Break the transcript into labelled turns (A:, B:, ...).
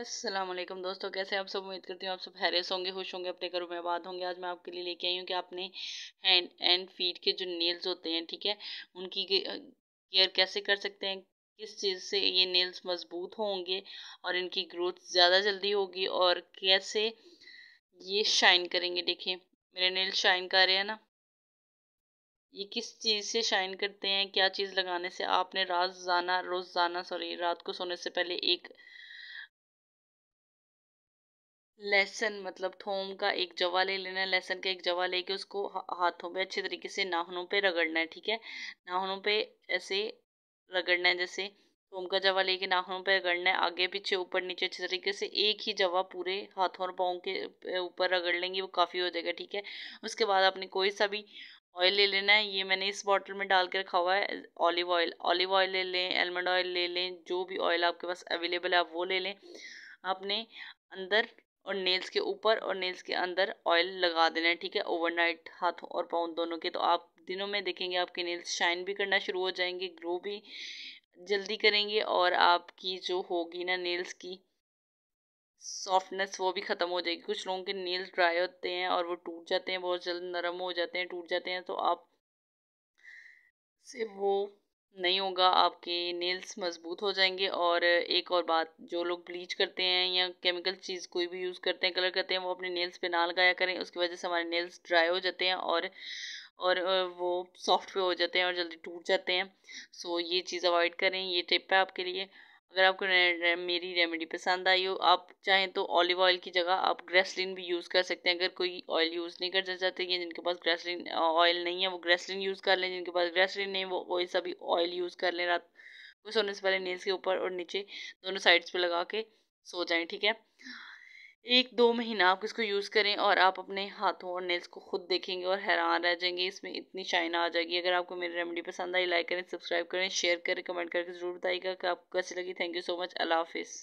A: अस्सलाम वालेकुम दोस्तों कैसे आप सब उम्मीद करती हूँ आप सब हैरेस होंगे खुश होंगे अपने घरों में आबाद होंगे आज मैं आपके लिए लेके आई हूँ कि आपने हैंड एंड फीट के जो नेल्स होते हैं ठीक है उनकी केयर कैसे कर सकते हैं किस चीज़ से ये नेल्स मजबूत होंगे और इनकी ग्रोथ ज़्यादा जल्दी होगी और कैसे ये शाइन करेंगे देखिए मेरे नेल शाइन कर रहे हैं ना ये किस चीज़ से शाइन करते हैं क्या चीज़ लगाने से आपने रात रोज रोज़ाना सॉरी रात को सोने से पहले एक लहसन मतलब थोम का एक जवा ले लेना है लहसन का एक जवा लेके उसको हाथों पे अच्छे तरीके से नाहनों पे रगड़ना है ठीक है नाहनों पे ऐसे रगड़ना है जैसे थोम का जवा लेके नाहनों पे रगड़ना है आगे पीछे ऊपर नीचे अच्छे तरीके से एक ही जवा पूरे हाथों और पाँव के ऊपर रगड़ लेंगे वो काफ़ी हो जाएगा ठीक है उसके बाद आपने कोई सा भी ऑयल ले लेना है ये मैंने इस बॉटल में डाल के रखा हुआ है ऑलिव ऑयल ऑलिव ऑयल ले लें एलमंड ऑयल ले लें जो भी ऑयल आपके पास अवेलेबल है आप वो ले लें आपने अंदर और नेल्स के ऊपर और नेल्स के अंदर ऑयल लगा देना है ठीक है ओवरनाइट हाथों और पाँव दोनों के तो आप दिनों में देखेंगे आपके नेल्स शाइन भी करना शुरू हो जाएंगे ग्रो भी जल्दी करेंगे और आपकी जो होगी ना नेल्स की सॉफ्टनेस वो भी ख़त्म हो जाएगी कुछ लोगों के नेल्स ड्राई होते हैं और वो टूट जाते हैं बहुत जल्द नरम हो जाते हैं टूट जाते हैं तो आप से वो नहीं होगा आपके नेल्स मजबूत हो जाएंगे और एक और बात जो लोग ब्लीच करते हैं या केमिकल चीज़ कोई भी यूज़ करते हैं कलर करते हैं वो अपने नेल्स पे ना लगाया करें उसकी वजह से हमारे नेल्स ड्राई हो जाते हैं और और वो सॉफ्ट पे हो जाते हैं और जल्दी टूट जाते हैं सो ये चीज़ अवॉइड करें ये टिप है आपके लिए अगर आपको रे, मेरी रेमेडी पसंद आई हो आप चाहें तो ऑलिव ऑयल की जगह आप ग्रेसलिन भी यूज़ कर सकते हैं अगर कोई ऑयल यूज़ नहीं करना चाहते हैं जिनके पास ग्रेसलिन ऑयल नहीं है वो ग्रेसलिन यूज़ कर लें जिनके पास ग्रेसलिन नहीं वो कोई सा भी ऑयल यूज़ कर लें रात को सोने से पहले नील्स के ऊपर और नीचे दोनों साइड्स पर लगा के सो जाएँ ठीक है एक दो महीना आप इसको यूज़ करें और आप अपने हाथों और नेल्स को खुद देखेंगे और हैरान रह जाएंगे इसमें इतनी शाइन आ जाएगी अगर आपको मेरी रेमेडी पसंद आई लाइक करें सब्सक्राइब करें शेयर करें कमेंट करके ज़रूर बताइएगा कि आपको कैसी लगी थैंक यू सो मच अल्लाह हाफिज़